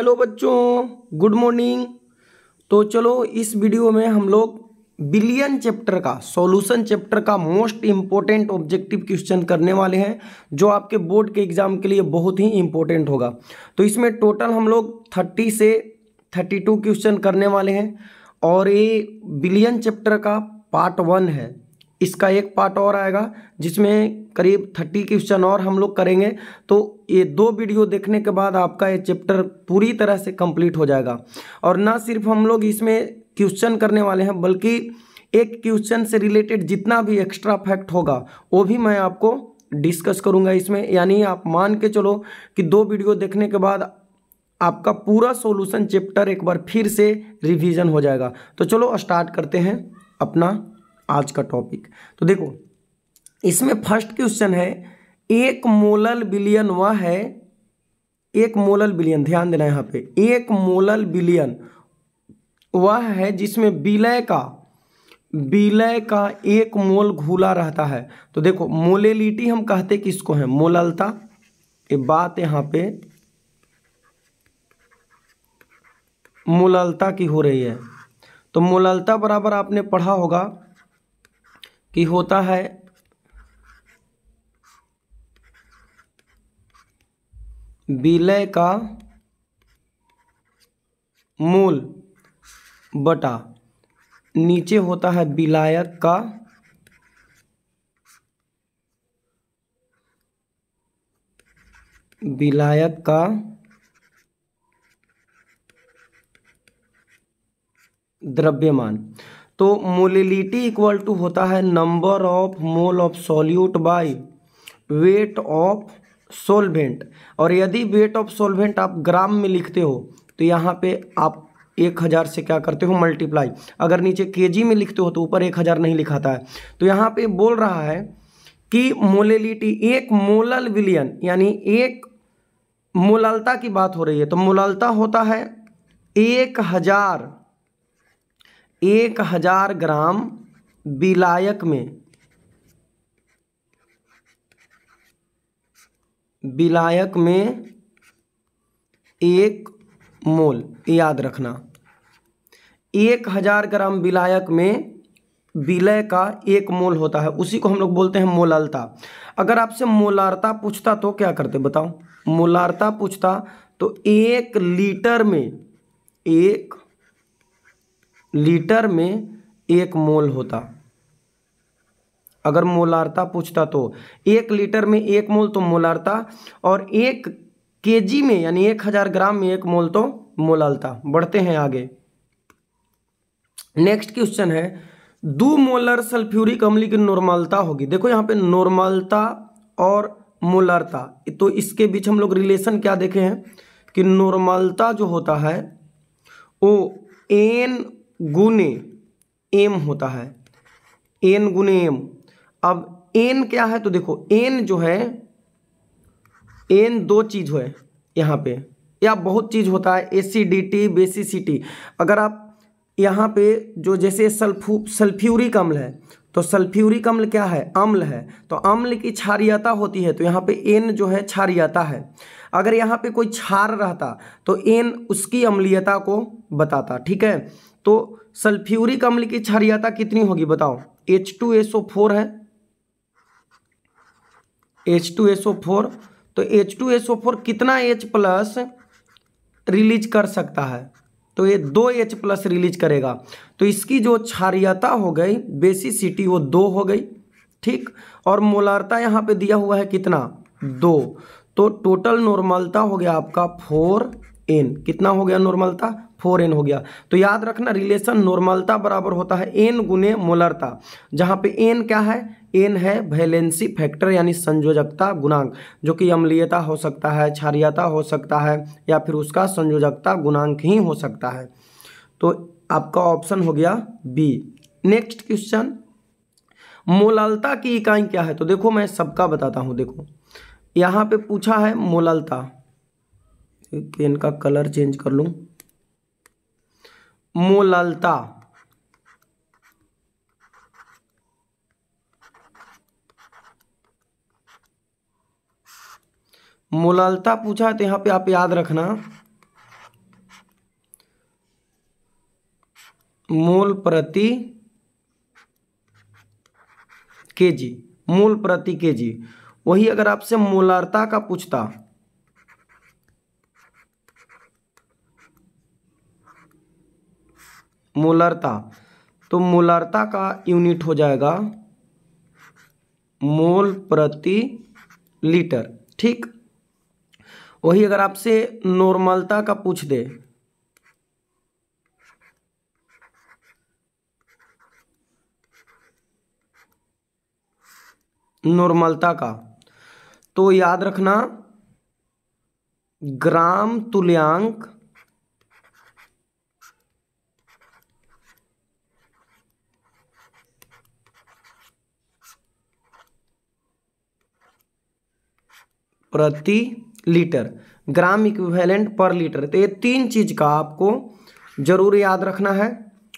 hello बच्चों good morning तो चलो इस वीडियो में हम लोग बिलियन चैप्टर का सॉल्यूशन चैप्टर का मोस्ट इम्पोर्टेंट ऑब्जेक्टिव क्वेश्चन करने वाले हैं जो आपके बोर्ड के एग्जाम के लिए बहुत ही इम्पोर्टेंट होगा तो इसमें टोटल हम लोग थर्टी से थर्टी टू क्वेश्चन करने वाले हैं और ये बिलियन चैप्टर का पार्ट वन है इसका एक पार्ट और आएगा जिसमें करीब थर्टी क्वेश्चन और हम लोग करेंगे तो ये दो वीडियो देखने के बाद आपका ये चैप्टर पूरी तरह से कंप्लीट हो जाएगा और ना सिर्फ हम लोग इसमें क्वेश्चन करने वाले हैं बल्कि एक क्वेश्चन से रिलेटेड जितना भी एक्स्ट्रा फैक्ट होगा वो भी मैं आपको डिस्कस करूँगा इसमें यानी आप मान के चलो कि दो वीडियो देखने के बाद आपका पूरा सोल्यूशन चैप्टर एक बार फिर से रिविजन हो जाएगा तो चलो स्टार्ट करते हैं अपना आज का टॉपिक तो देखो इसमें फर्स्ट क्वेश्चन है एक मोलल बिलियन वह है एक मोलल बिलियन ध्यान देना यहाँ पे एक मोलल बिलियन वह है जिसमें विलय का विलय का एक मोल घुला रहता है तो देखो मोलेलिटी हम कहते किसको है मोललता ये बात यहाँ पे मोललता की हो रही है तो मोललता बराबर आपने पढ़ा होगा कि होता है विलय का मूल बटा नीचे होता है विलायक का विलायक का द्रव्यमान तो मोलिलिटी इक्वल टू होता है number of mole of solute by weight of solvent और यदि वेट ऑफ सोलभेंट आप ग्राम में लिखते हो तो यहाँ पे आप एक हज़ार से क्या करते हो मल्टीप्लाई अगर नीचे केजी में लिखते हो तो ऊपर एक हज़ार नहीं लिखाता है तो यहाँ पे बोल रहा है कि मोलेलिटी एक मोलल विलियन यानी एक मोललता की बात हो रही है तो मोललता होता है एक हज़ार एक हज़ार ग्राम विलायक में विलायक में एक मोल याद रखना एक हजार ग्राम विलायक में विलय का एक मोल होता है उसी को हम लोग बोलते हैं मोलालता अगर आपसे मोलारता पूछता तो क्या करते बताओ मोलारता पूछता तो एक लीटर में एक लीटर में एक मोल होता अगर मोलारता पूछता तो एक लीटर में एक मोल तो मोलारता और एक केजी में यानी एक हज़ार ग्राम में एक मोल तो मोलालता बढ़ते हैं आगे नेक्स्ट क्वेश्चन है दो मोलर सल्फ्यूरिक अम्ली की नॉर्मलता होगी देखो यहाँ पे नॉर्मलता और मोलारता तो इसके बीच हम लोग रिलेशन क्या देखे हैं कि नॉर्मलता जो होता है वो एन गुने एम होता है एन गुने एम अब एन क्या है तो देखो एन जो है एन दो चीज है यहाँ पे या बहुत चीज होता है A C D T T अगर आप यहाँ पे जो जैसे सल्फू सल्फ्यूरिक अम्ल है तो सल्फ्यूरिक अम्ल क्या है अम्ल है तो अम्ल की क्षारियता होती है तो यहाँ पे एन जो है क्षारियता है अगर यहाँ पे कोई क्षार रहता तो एन उसकी अम्लीयता को बताता ठीक है तो सल्फ्यूरिक अम्ल की क्षारियता कितनी होगी बताओ H two S O four है H two S O four तो H two S O four कितना एच प्लस रिलीज कर सकता है तो ये दो एच प्लस रिलीज करेगा तो इसकी जो क्षारियता हो गई बेसिसिटी वो दो हो गई ठीक और मोलारता यहाँ पे दिया हुआ है कितना दो तो टोटल नॉर्मलता हो गया आपका फोर एन कितना हो गया नॉर्मलता फोर एन हो गया तो याद रखना रिलेशन नॉर्मलता बराबर होता है एन गुने मोलरता जहाँ पे एन क्या है एन है वैलेंसी फैक्टर यानी संयोजकता गुणांक जो कि अम्लीयता हो सकता है क्षारियता हो सकता है या फिर उसका संयोजकता गुणांक ही हो सकता है तो आपका ऑप्शन हो गया बी नेक्स्ट क्वेश्चन मोललता की इकाई क्या है तो देखो मैं सबका बताता हूँ देखो यहाँ पे पूछा है मोललता पेन का कलर चेंज कर लूँ मोललता मोललता पूछा तो यहां पे आप याद रखना मूल प्रति केजी मूल प्रति केजी वही अगर आपसे मोलारता का पूछता मोलरता तो मोलरता का यूनिट हो जाएगा मोल प्रति लीटर ठीक वही अगर आपसे नॉर्मलता का पूछ दे नॉर्मलता का तो याद रखना ग्राम तुल्यांक प्रति litre gram equivalent per litre तो ये तीन चीज का आपको जरूर याद रखना है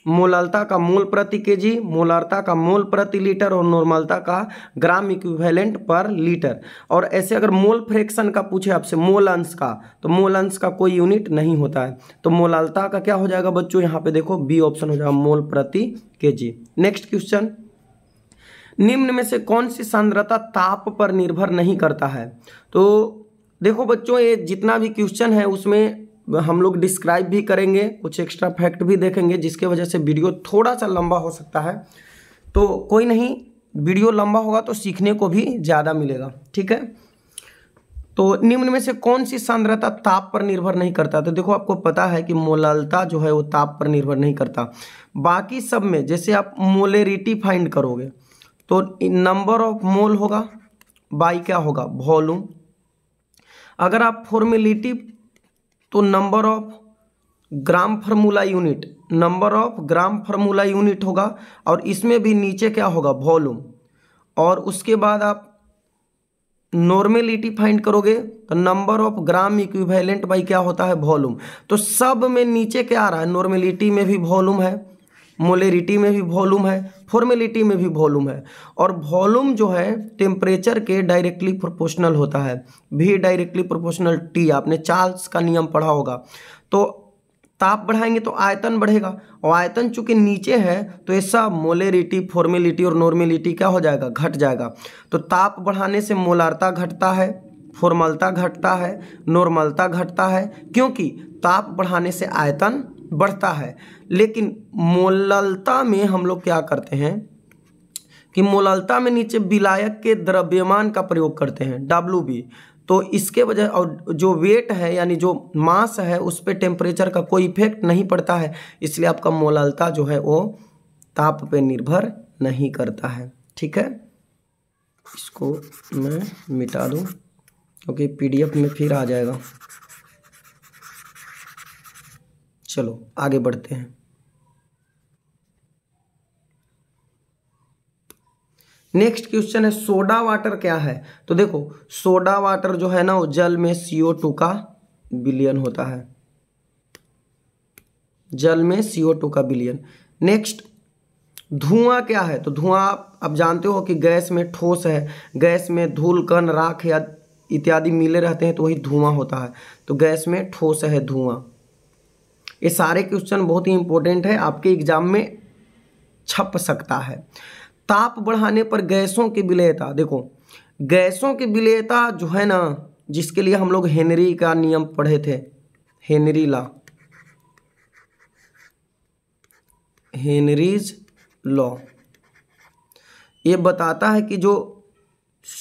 मोलालता का मूल प्रति केजी मोलरता का मोल प्रति लीटर और नॉर्मलता का ग्राम इक्विवेलेंट पर लीटर और ऐसे अगर मोल फ्रैक्शन का पूछे आपसे मोल अंश का तो मोल अंश का कोई यूनिट नहीं होता है तो मोलालता का क्या हो जाएगा बच्चों यहाँ पे देखो बी ऑप्शन हो जाएगा मोल प्रति केजी नेक्स्ट क्वेश्चन निम्न में से कौन सी सांद्रता ताप पर निर्भर नहीं करता है तो देखो बच्चों ये जितना भी क्वेश्चन है उसमें हम लोग डिस्क्राइब भी करेंगे कुछ एक्स्ट्रा फैक्ट भी देखेंगे जिसके वजह से वीडियो थोड़ा सा लंबा हो सकता है तो कोई नहीं वीडियो लंबा होगा तो सीखने को भी ज़्यादा मिलेगा ठीक है तो निम्न में से कौन सी सांद्रता ताप पर निर्भर नहीं करता तो देखो आपको पता है कि मोललता जो है वो ताप पर निर्भर नहीं करता बाकी सब में जैसे आप मोलेरिटी फाइंड करोगे तो नंबर ऑफ मोल होगा बाई क्या होगा वॉल्यूम अगर आप फॉर्मेलिटी तो number of gram formula unit number of gram formula unit होगा और इसमें भी नीचे क्या होगा वॉल्यूम और उसके बाद आप नॉर्मेलिटी फाइंड करोगे तो number of gram equivalent by क्या होता है वॉल्यूम तो सब में नीचे क्या आ रहा है नॉर्मेलिटी में भी वॉल्यूम है मोलेरिटी में भी वॉल्यूम है फॉर्मेलिटी में भी वॉल्यूम है और वॉल्यूम जो है टेम्परेचर के डायरेक्टली प्रोपोर्शनल होता है भी डायरेक्टली प्रोपोर्शनल टी आपने चार्ल्स का नियम पढ़ा होगा तो ताप बढ़ाएंगे तो आयतन बढ़ेगा और आयतन चूंकि नीचे है तो ऐसा मोलेरिटी फॉर्मेलिटी और नॉर्मेलिटी क्या हो जाएगा घट जाएगा तो ताप बढ़ाने से मोलारता घटता है फॉर्मलता घटता है नॉर्मलता घटता है क्योंकि ताप बढ़ाने से आयतन बढ़ता है लेकिन मोललता में हम लोग क्या करते हैं कि मोललता में नीचे विलायक के द्रव्यमान का प्रयोग करते हैं डब्लू बी तो इसके वजह और जो वेट है यानी जो मास है उस पर टेम्परेचर का कोई इफेक्ट नहीं पड़ता है इसलिए आपका मोललता जो है वो ताप पे निर्भर नहीं करता है ठीक है इसको मैं मिटा दूँ क्योंकि पीडीएफ में फिर आ जाएगा चलो आगे बढ़ते हैं नेक्स्ट क्वेश्चन है सोडा वाटर क्या है तो देखो सोडा वाटर जो है ना वो जल में सीओ टू का बिलियन होता है जल में सीओ टू का बिलियन नेक्स्ट धुआं क्या है तो धुआं आप, आप जानते हो कि गैस में ठोस है गैस में धूल कण राख या इत्यादि मिले रहते हैं तो वही धुआं होता है तो गैस में ठोस है धुआं ये सारे क्वेश्चन बहुत ही इंपॉर्टेंट है आपके एग्जाम में छप सकता है ताप बढ़ाने पर गैसों की विलयता देखो गैसों की विलयता जो है ना जिसके लिए हम लोग हेनरी का नियम पढ़े थे हेनरी लॉ हेनरीज लॉ ये बताता है कि जो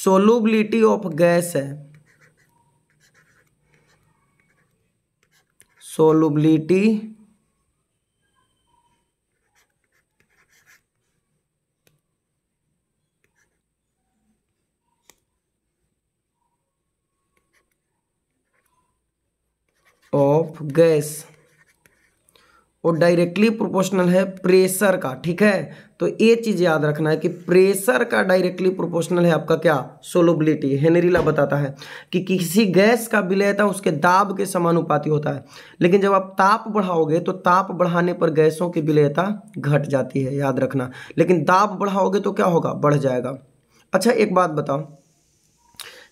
सोलूबिलिटी ऑफ गैस है सोलुबिलिटी ऑफ गैस वो डायरेक्टली प्रोपोर्शनल है प्रेशर का ठीक है तो ये चीज़ याद रखना है कि प्रेशर का डायरेक्टली प्रोपोर्शनल है आपका क्या सोलोबिलिटी हेनरीला बताता है कि किसी गैस का विलयता उसके दाब के समानुपाती होता है लेकिन जब आप ताप बढ़ाओगे तो ताप बढ़ाने पर गैसों की विलयता घट जाती है याद रखना लेकिन दाब बढ़ाओगे तो क्या होगा बढ़ जाएगा अच्छा एक बात बताओ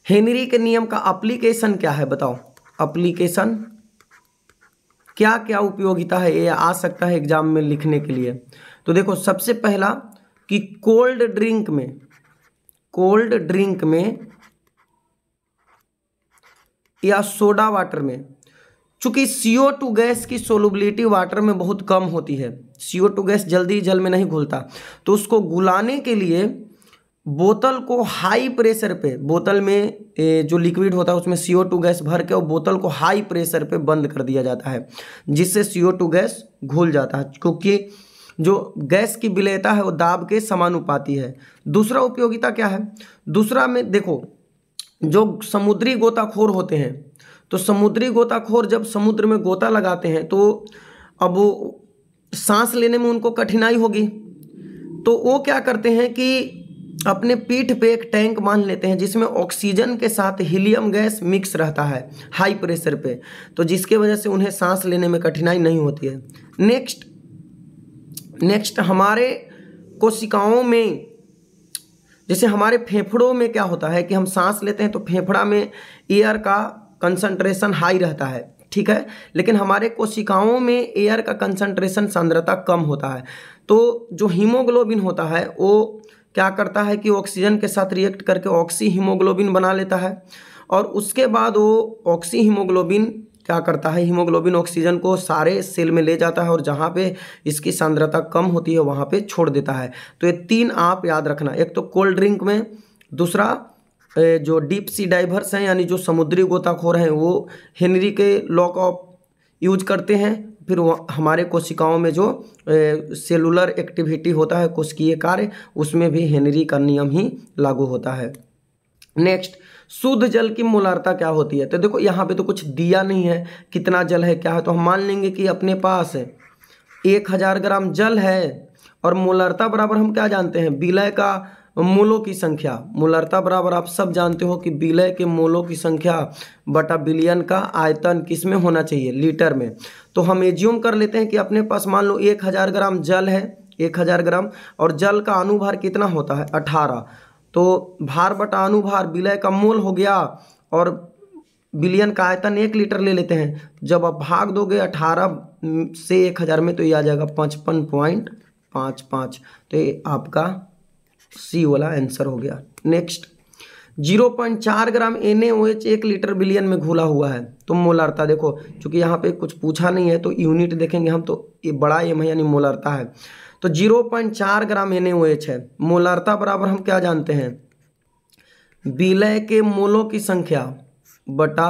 हेनरी के नियम का अप्लीकेशन क्या है बताओ अप्लीकेशन क्या क्या उपयोगिता है ये आ सकता है एग्जाम में लिखने के लिए तो देखो सबसे पहला कि कोल्ड ड्रिंक में कोल्ड ड्रिंक में या सोडा वाटर में चूंकि सीओ टू गैस की सोलबिलिटी वाटर में बहुत कम होती है सीओ टू गैस जल्दी जल में नहीं घुलता तो उसको गुलाने के लिए बोतल को हाई प्रेशर पे बोतल में जो लिक्विड होता है उसमें सी ओ टू गैस भर के और बोतल को हाई प्रेशर पे बंद कर दिया जाता है जिससे सी ओ टू गैस घुल जाता है क्योंकि जो गैस की विलयता है वो दाब के समानुपाती है दूसरा उपयोगिता क्या है दूसरा में देखो जो समुद्री गोताखोर होते हैं तो समुद्री गोताखोर जब समुद्र में गोता लगाते हैं तो अब सांस लेने में उनको कठिनाई होगी तो वो क्या करते हैं कि अपने पीठ पे एक टैंक बांध लेते हैं जिसमें ऑक्सीजन के साथ हीलियम गैस मिक्स रहता है हाई प्रेशर पे तो जिसके वजह से उन्हें सांस लेने में कठिनाई नहीं होती है नेक्स्ट नेक्स्ट हमारे कोशिकाओं में जैसे हमारे फेफड़ों में क्या होता है कि हम सांस लेते हैं तो फेफड़ा में एयर का कंसंट्रेशन हाई रहता है ठीक है लेकिन हमारे कोशिकाओं में एयर का कंसंट्रेशन सांद्रता कम होता है तो जो हीमोग्लोबिन होता है वो क्या करता है कि ऑक्सीजन के साथ रिएक्ट करके ऑक्सी हीमोग्लोबिन बना लेता है और उसके बाद वो ऑक्सी हीमोग्लोबिन क्या करता है हीमोग्लोबिन ऑक्सीजन को सारे सेल में ले जाता है और जहाँ पे इसकी सांद्रता कम होती है वहाँ पे छोड़ देता है तो ये तीन आप याद रखना एक तो कोल्ड ड्रिंक में दूसरा जो डीप सी डाइवर्स हैं यानी जो समुद्री गोताखोर हैं वो हेनरी के लॉ ऑफ यूज करते हैं फिर हमारे कोशिकाओं में जो सेलुलर एक्टिविटी होता है कोशिकीय कार्य उसमें भी हेनरी का नियम ही लागू होता है नेक्स्ट शुद्ध जल की मोलारता क्या होती है तो देखो यहाँ पे तो कुछ दिया नहीं है कितना जल है क्या है तो हम मान लेंगे कि अपने पास एक हज़ार ग्राम जल है और मोलारता बराबर हम क्या जानते हैं विलय का मूलों की संख्या मूलरता बराबर आप सब जानते हो कि विलय के मूलों की संख्या बटा बिलियन का आयतन किस में होना चाहिए लीटर में तो हम एज्यूम कर लेते हैं कि अपने पास मान लो एक हज़ार ग्राम जल है एक हज़ार ग्राम और जल का अनुभार कितना होता है अठारह तो भार बटा अनुभार विलय का मोल हो गया और बिलियन का आयतन एक लीटर ले लेते हैं जब आप भाग दोगे अठारह से एक हज़ार में तो ये आ जाएगा पचपन पॉइंट पाँच पाँच तो ये आपका सी वाला आंसर हो गया नेक्स्ट जीरो पॉइंट चार ग्राम एन एक लीटर बिलियन में घुला हुआ है तो मोलारता देखो क्योंकि यहाँ पे कुछ पूछा नहीं है तो यूनिट देखेंगे हम तो ये बड़ा एम है यानी मोलारता है तो जीरो पॉइंट चार ग्राम एन है मोलारता बराबर हम क्या जानते हैं विलय के मोलों की संख्या बटा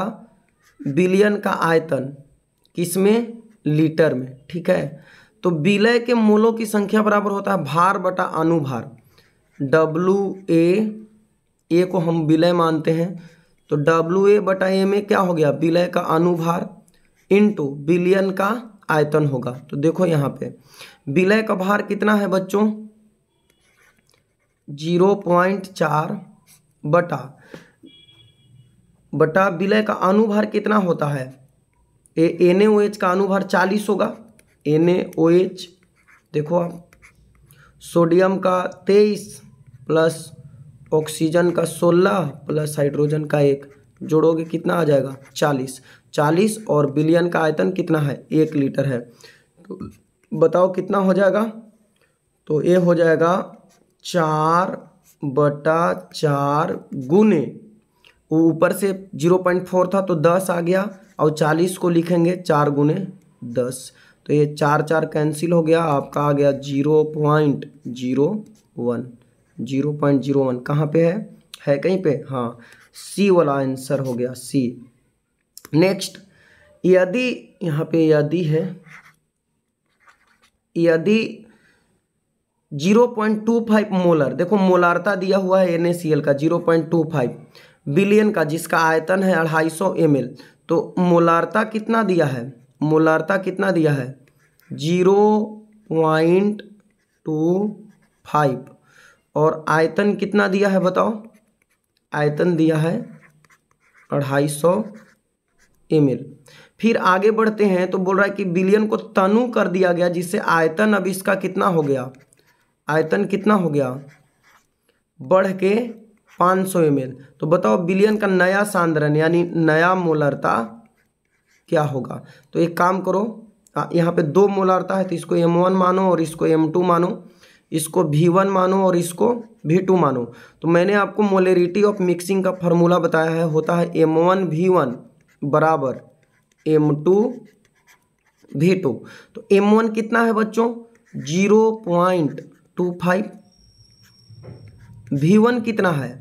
बिलियन का आयतन किसमें लीटर में ठीक है तो विलय के मोलों की संख्या बराबर होता है भार बटा अनुभार डब्लू ए ए को हम विलय मानते हैं तो डब्लू ए बटा ए में क्या हो गया विलय का अनुभार इंटू बिलियन का आयतन होगा तो देखो यहाँ पे विलय का भार कितना है बच्चों जीरो पॉइंट चार बटा बटा विलय का अनुभार कितना होता है A N A O H का अनुभार चालीस होगा एन ए ओ एच देखो आप सोडियम का तेईस प्लस ऑक्सीजन का सोलह प्लस हाइड्रोजन का एक जोड़ोगे कितना आ जाएगा चालीस चालीस और बिलियन का आयतन कितना है एक लीटर है तो बताओ कितना हो जाएगा तो ये हो जाएगा चार बटा चार गुने ऊपर से जीरो पॉइंट फोर था तो दस आ गया और चालीस को लिखेंगे चार गुने दस तो ये चार चार कैंसिल हो गया आपका आ गया zero point zero one zero point zero one कहाँ पर है है कहीं पे हाँ सी वाला आंसर हो गया सी नेक्स्ट यदि यहाँ पे यदि है यदि zero point two five molar देखो मोलारता दिया हुआ है एन का जीरो पॉइंट टू फाइव बिलियन का जिसका आयतन है अढ़ाई सौ एम तो मोलारता कितना दिया है मोलारता कितना दिया है जीरो पॉइंट टू फाइव और आयतन कितना दिया है बताओ आयतन दिया है अढ़ाई सौ एम फिर आगे बढ़ते हैं तो बोल रहा है कि बिलियन को तनु कर दिया गया जिससे आयतन अब इसका कितना हो गया आयतन कितना हो गया बढ़ के 500 सौ तो बताओ बिलियन का नया सांद्रण यानी नया मोलरता क्या होगा तो एक काम करो हाँ, यहाँ पे दो मोलरता है तो इसको एम वन मानो और इसको एम टू मानो इसको भी वन मानो और इसको भी टू मानो तो मैंने आपको मोलेरिटी ऑफ मिक्सिंग का फॉर्मूला बताया है होता है एम वन भी वन बराबर एम टू भी टू तो एम वन कितना है बच्चों zero point two five V one कितना है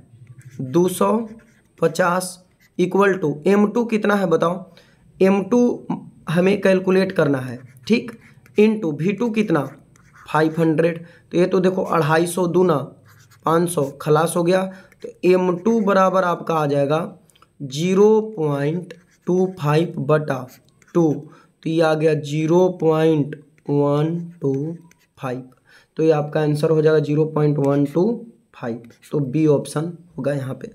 दो सौ पचास इक्वल टू एम टू कितना है बताओ एम टू हमें कैलकुलेट करना है ठीक इन टू भी टू कितना फाइव हंड्रेड तो ये तो देखो अढ़ाई सौ दूना पाँच सौ खलास हो गया तो एम टू बराबर आपका आ जाएगा जीरो पॉइंट टू फाइव बटा टू तो ये आ गया zero point one two five तो ये आपका आंसर हो जाएगा zero point one two five तो बी ऑप्शन होगा यहाँ पे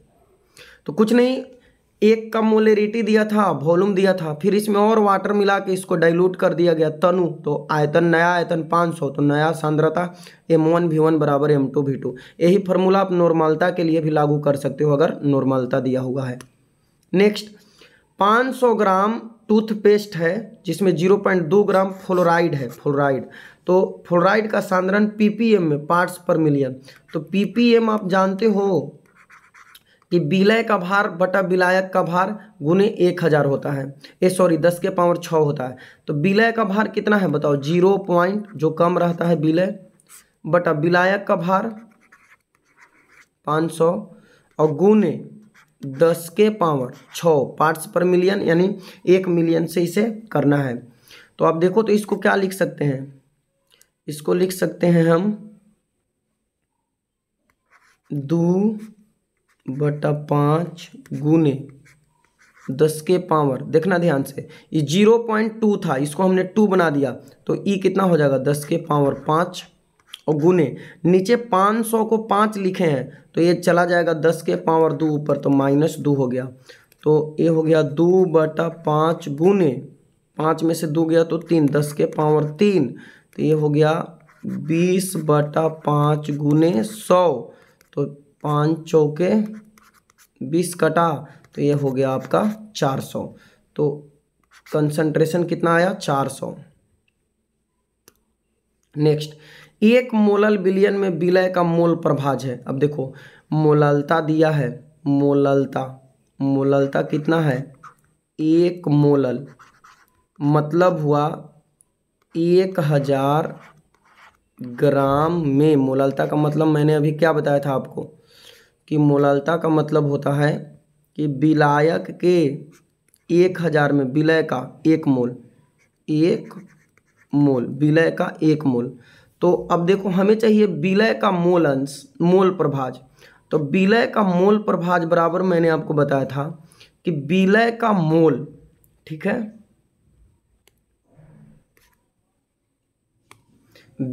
तो कुछ नहीं एक का मोलेरिटी दिया था वॉल्यूम दिया था फिर इसमें और वाटर मिला के इसको डाइल्यूट कर दिया गया तनु तो आयतन नया आयतन 500 तो नया सांद्रता एम वन वी वन बराबर एम टू वी टू यही फॉर्मूला आप नॉर्मलता के लिए भी लागू कर सकते हो अगर नॉर्मलता दिया हुआ है नेक्स्ट 500 ग्राम टूथपेस्ट है जिसमें 0.2 ग्राम फ्लोराइड है फ्लोराइड तो फ्लोराइड का सांद्रण पीपीएम में पार्ट्स पर मिलियन तो पीपीएम आप जानते हो कि विलय का भार बटा विलायक का भार गुने एक हज़ार होता है ए सॉरी दस के पावर छः होता है तो विलय का भार कितना है बताओ जीरो पॉइंट जो कम रहता है विलय बटा विलायक का भार पाँच सौ और गुने दस के पावर छः पार्ट्स पर मिलियन यानी एक मिलियन से इसे करना है तो आप देखो तो इसको क्या लिख सकते हैं इसको लिख सकते हैं हम दू बटा पाँच गुने दस के पावर देखना ध्यान से ये जीरो पॉइंट टू था इसको हमने टू बना दिया तो ई कितना हो जाएगा दस के पावर पाँच और गुने नीचे पाँच सौ को पाँच लिखे हैं तो ये चला जाएगा दस के पावर दो ऊपर तो माइनस दो हो गया तो ये हो गया दो बटा पाँच गुने पाँच में से दो गया तो तीन दस के पावर तीन तो ये हो गया बीस बटा पाँच गुने सौ तो पाँच चौके बीस कटा तो ये हो गया आपका चार सौ तो कंसंट्रेशन कितना आया चार सौ नेक्स्ट एक मोलल बिलियन में विलय का मोल प्रभाज है अब देखो मोललता दिया है मोललता मोललता कितना है एक मोलल मतलब हुआ एक हज़ार ग्राम में मोललता का मतलब मैंने अभी क्या बताया था आपको कि मोलालता का मतलब होता है कि विलायक के एक हज़ार में विलय का एक मोल एक मोल विलय का एक मोल तो अब देखो हमें चाहिए विलय का मोल अंश मोल प्रभाज तो विलय का मोल प्रभाज बराबर मैंने आपको बताया था कि विलय का मोल ठीक है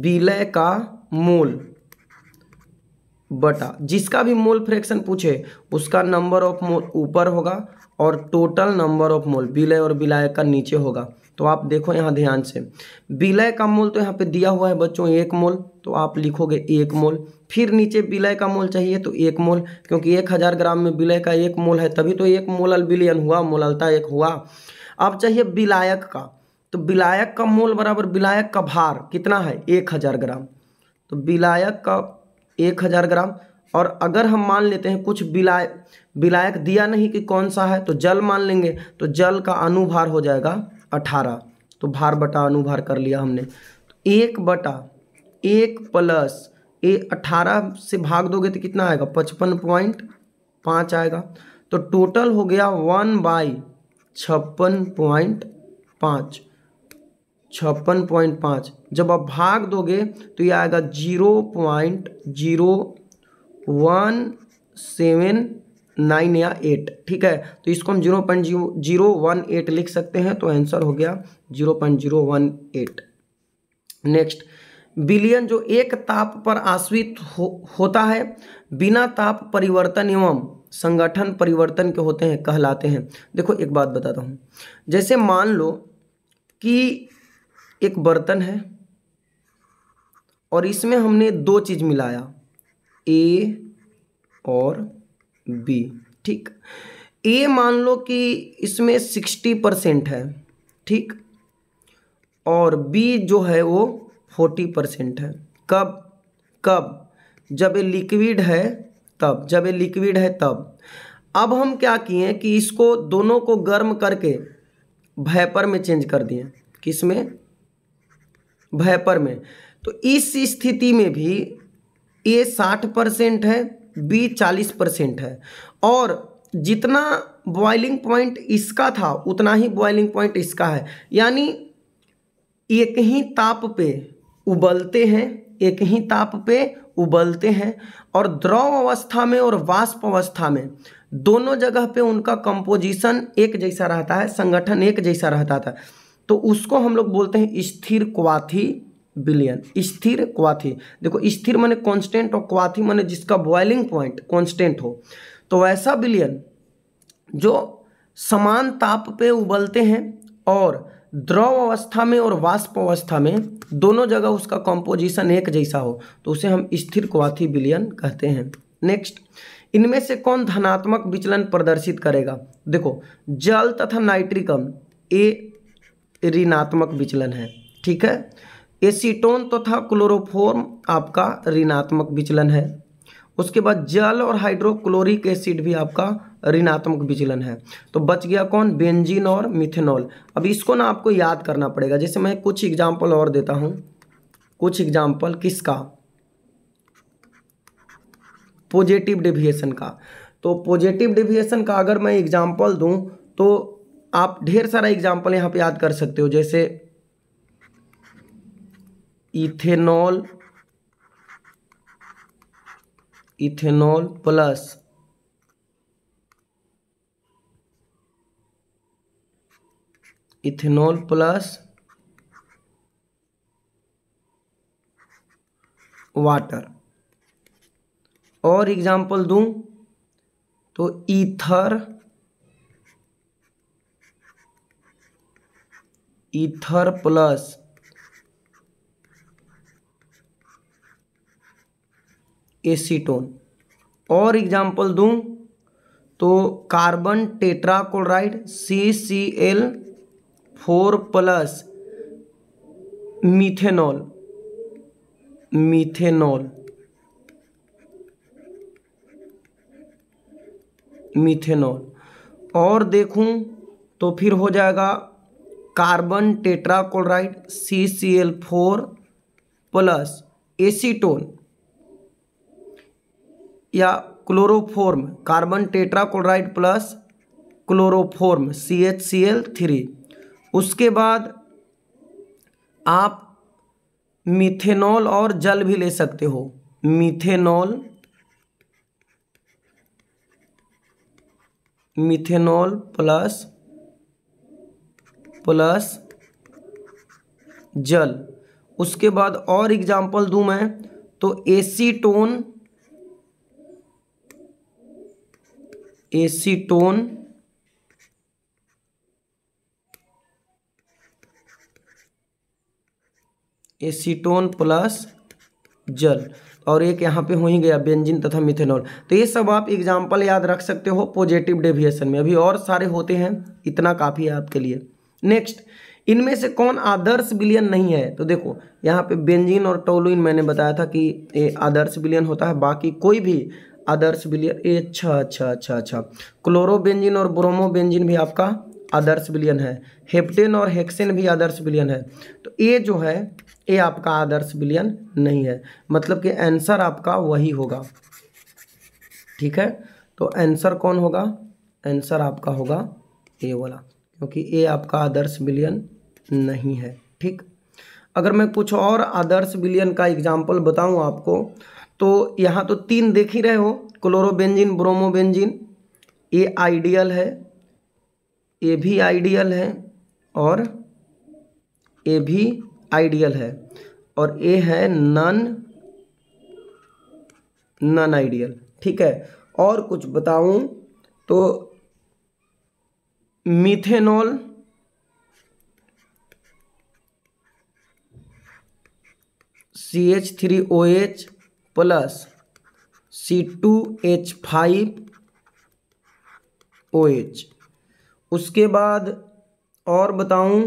विलय का मोल बटा जिसका भी मोल फ्रैक्शन पूछे उसका नंबर ऑफ मोल ऊपर होगा और टोटल नंबर ऑफ मोल विलय और विलायक का नीचे होगा तो आप देखो यहाँ ध्यान से विलय का मोल तो यहाँ पे दिया हुआ है बच्चों एक मोल तो आप लिखोगे एक मोल फिर नीचे विलय का मोल चाहिए तो एक मोल क्योंकि एक हज़ार ग्राम में विलय का एक मोल है तभी तो एक मोल बिलियन हुआ मोललता एक हुआ अब चाहिए विलायक का तो विलायक का मोल बराबर विलायक का भार कितना है एक ग्राम तो विलायक का एक हज़ार ग्राम और अगर हम मान लेते हैं कुछ बिलाय विलायक दिया नहीं कि कौन सा है तो जल मान लेंगे तो जल का अनुभार हो जाएगा अठारह तो भार बटा अनुभार कर लिया हमने तो एक बटा एक प्लस ए अठारह से भाग दोगे तो कितना आएगा पचपन पॉइंट पाँच आएगा तो टोटल हो गया वन बाई छप्पन पॉइंट पाँच छप्पन पॉइंट पाँच जब आप भाग दोगे तो ये आएगा zero point zero one seven nine या एट ठीक है तो इसको हम zero point zero zero one eight लिख सकते हैं तो आंसर हो गया zero point zero one eight next बिलियन जो एक ताप पर आश्रित हो, होता है बिना ताप परिवर्तन एवं संगठन परिवर्तन के होते हैं कहलाते हैं देखो एक बात बताता हूँ जैसे मान लो कि एक बर्तन है और इसमें हमने दो चीज़ मिलाया ए और बी ठीक ए मान लो कि इसमें सिक्सटी परसेंट है ठीक और बी जो है वो फोर्टी परसेंट है कब कब जब ये लिक्विड है तब जब ये लिक्विड है तब अब हम क्या किए कि इसको दोनों को गर्म करके भैपर में चेंज कर दिए किसमें भयपर में तो इस स्थिति में भी ए साठ परसेंट है बी चालीस परसेंट है और जितना बॉइलिंग पॉइंट इसका था उतना ही बॉइलिंग पॉइंट इसका है यानी एक ही ताप पे उबलते हैं एक ही ताप पे उबलते हैं और द्रव अवस्था में और वाष्प अवस्था में दोनों जगह पे उनका कंपोजिशन एक जैसा रहता है संगठन एक जैसा रहता था तो उसको हम लोग बोलते हैं स्थिर क्वाथी बिलियन स्थिर क्वाथी देखो स्थिर माने कांस्टेंट और क्वाथी माने जिसका बॉयलिंग पॉइंट कांस्टेंट हो तो वैसा बिलियन जो समान ताप पे उबलते हैं और द्रव अवस्था में और वाष्प अवस्था में दोनों जगह उसका कॉम्पोजिशन एक जैसा हो तो उसे हम स्थिर क्वाथी बिलियन कहते हैं नेक्स्ट इनमें से कौन धनात्मक विचलन प्रदर्शित करेगा देखो जल तथा नाइट्रिकम ए ऋणात्मक विचलन है ठीक है एसीटोन तथा तो क्लोरोफॉर्म आपका ऋणात्मक विचलन है उसके बाद जल और हाइड्रोक्लोरिक एसिड भी आपका ऋणात्मक विचलन है तो बच गया कौन बेंजीन और मिथेनॉल अब इसको ना आपको याद करना पड़ेगा जैसे मैं कुछ एग्जाम्पल और देता हूँ कुछ एग्जाम्पल किसका पॉजिटिव डेविएशन का तो पॉजिटिव डेविएशन का अगर मैं एग्जाम्पल दूँ तो आप ढेर सारा एग्जाम्पल यहाँ पे याद कर सकते हो जैसे ethanol ethanol plus ethanol plus water और एग्जाम्पल दूं तो ईथर ईथर प्लस एसीटोन और एग्जाम्पल दूं तो carbon tetrachloride C C L four plus methanol methanol methanol और देखूं तो फिर हो जाएगा carbon tetrachloride C C L four plus acetone या chloroform carbon tetrachloride plus chloroform C H C L three उसके बाद आप मिथेनॉल और जल भी ले सकते हो मिथेनॉल मिथेनॉल प्लस प्लस जल उसके बाद और एग्जाम्पल दूं मैं तो एसीटोन एसीटोन एसीटोन प्लस जल और एक यहाँ पे हो ही गया बेंजिन तथा मिथेनॉल तो ये सब आप एग्जाम्पल याद रख सकते हो पॉजिटिव डेविएशन में अभी और सारे होते हैं इतना काफ़ी है आपके लिए नेक्स्ट इनमें से कौन आदर्श विलियन नहीं है तो देखो यहाँ पे बेंजीन और टोलुइन मैंने बताया था कि ये आदर्श विलियन होता है बाकी कोई भी आदर्श विलियन ये अच्छा अच्छा अच्छा अच्छा क्लोरोबेंजिन और ब्रोमोबेंजिन भी आपका आदर्श विलियन है हेप्टेन और हेक्सेन भी आदर्श विलियन है तो ये जो है ये आपका आदर्श विलियन नहीं है मतलब कि आंसर आपका वही होगा ठीक है तो आंसर कौन होगा आंसर आपका होगा ए वाला क्योंकि ए आपका आदर्श विलयन नहीं है ठीक अगर मैं कुछ और आदर्श विलयन का एग्जाम्पल बताऊँ आपको तो यहाँ तो तीन देख ही रहे हो क्लोरोबेंजिन ब्रोमोबेंजिन ये आइडियल है ये भी आइडियल है और ये भी आइडियल है और ये है नन नन आइडियल ठीक है और कुछ बताऊं तो methanol C H three O H plus C two H five O H उसके बाद और बताऊं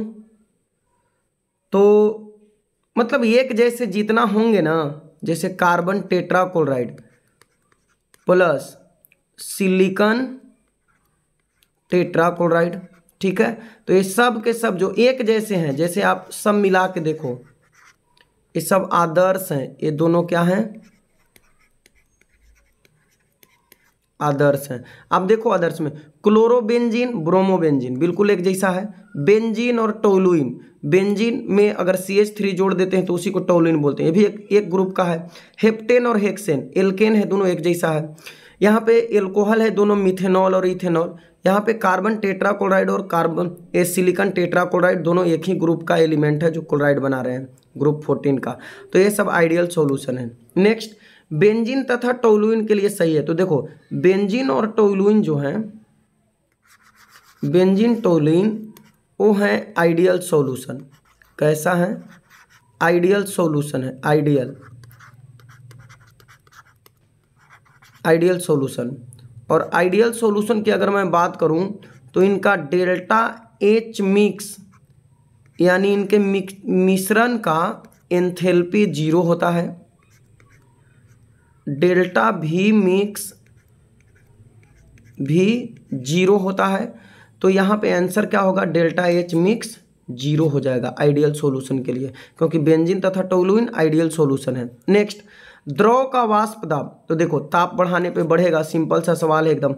तो मतलब एक जैसे जितना होंगे ना जैसे carbon tetrachloride plus silicon tetrachloride तो ठीक है तो ये सब के सब जो एक जैसे हैं जैसे आप सब मिला के देखो ये सब आदर्श हैं ये दोनों क्या हैं आदर्श हैं आप देखो आदर्श में क्लोरोबेंजीन ब्रोमोबेंजीन बिल्कुल एक जैसा है बेंजीन और टोलुइन बेंजीन में अगर सी एच थ्री जोड़ देते हैं तो उसी को टोलुइन बोलते हैं ये भी एक एक ग्रुप का है हेप्टेन और हेक्सेन एल्केन है दोनों एक जैसा है यहाँ पे एल्कोहल है दोनों मिथेनॉल और इथेनॉल यहाँ पे कार्बन टेट्राक्लोराइड और कार्बन ए सिलिकन टेट्राक्लोराइड दोनों एक ही ग्रुप का एलिमेंट है जो क्लोराइड बना रहे हैं ग्रुप फोर्टीन का तो ये सब आइडियल सोल्यूशन है नेक्स्ट बेंजिन तथा टोलुइन के लिए सही है तो देखो बेंजिन और टोलुइन जो है बेंजिन टोलुइन वो है आइडियल सोल्यूशन कैसा है आइडियल सोल्यूशन है आइडियल आइडियल सोल्यूशन और आइडियल सॉल्यूशन की अगर मैं बात करूं तो इनका डेल्टा एच मिक्स यानी इनके मिश्रण का एंथेल्पी जीरो होता है डेल्टा भी मिक्स भी जीरो होता है तो यहाँ पे आंसर क्या होगा डेल्टा एच मिक्स जीरो हो जाएगा आइडियल सॉल्यूशन के लिए क्योंकि बेंजिन तथा टोलुइन आइडियल सॉल्यूशन है नेक्स्ट द्रव का वाष्प दाब तो देखो ताप बढ़ाने पे बढ़ेगा सिंपल सा सवाल है एकदम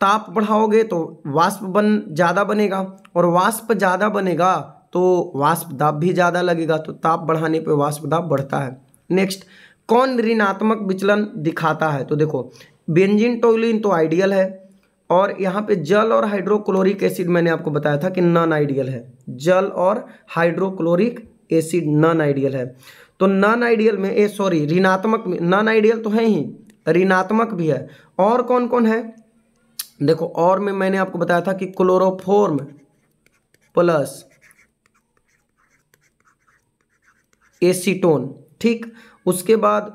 ताप बढ़ाओगे तो वाष्प बन ज़्यादा बनेगा और वाष्प ज़्यादा बनेगा तो वाष्प दाब भी ज़्यादा लगेगा तो ताप बढ़ाने पे वाष्प दाब बढ़ता है नेक्स्ट कौन ऋणात्मक विचलन दिखाता है तो देखो बेंजिन टोलिन तो आइडियल है और यहाँ पे जल और हाइड्रोक्लोरिक एसिड मैंने आपको बताया था कि नॉन आइडियल है जल और हाइड्रोक्लोरिक एसिड नॉन आइडियल है तो नॉन आइडियल में ए सॉरी ऋणात्मक में नॉन आइडियल तो है ही ऋणात्मक भी है और कौन कौन है देखो और में मैंने आपको बताया था कि क्लोरोफॉर्म प्लस एसीटोन ठीक उसके बाद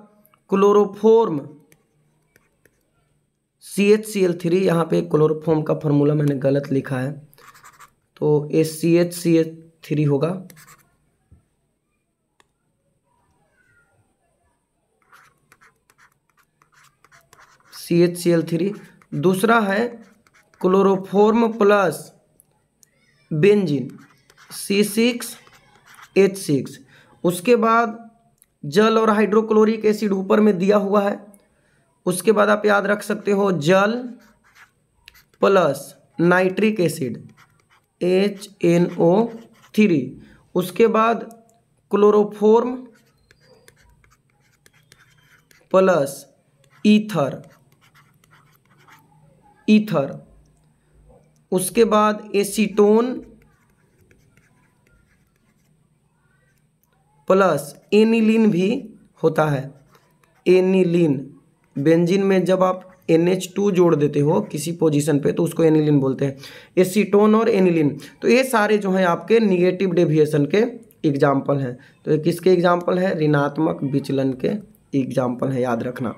chloroform C H C L three यहाँ पर क्लोरोफॉर्म का फॉर्मूला मैंने गलत लिखा है तो A C H C H three होगा C H C L three दूसरा है chloroform plus benzene C six H six उसके बाद जल और हाइड्रोक्लोरिक एसिड ऊपर में दिया हुआ है उसके बाद आप याद रख सकते हो जल plus nitric acid H N O three उसके बाद क्लोरोफॉर्म प्लस ईथर ईथर उसके बाद एसीटोन प्लस एनिलिन भी होता है एनिलिन बेंजीन में जब आप एन टू जोड़ देते हो किसी पोजीशन पे तो उसको एनिलिन बोलते हैं एसीटोन और एनिलिन तो ये सारे जो हैं आपके निगेटिव डेविएशन के एग्जाम्पल हैं तो ये किसके एग्जाम्पल है ऋणात्मक विचलन के एग्जाम्पल है याद रखना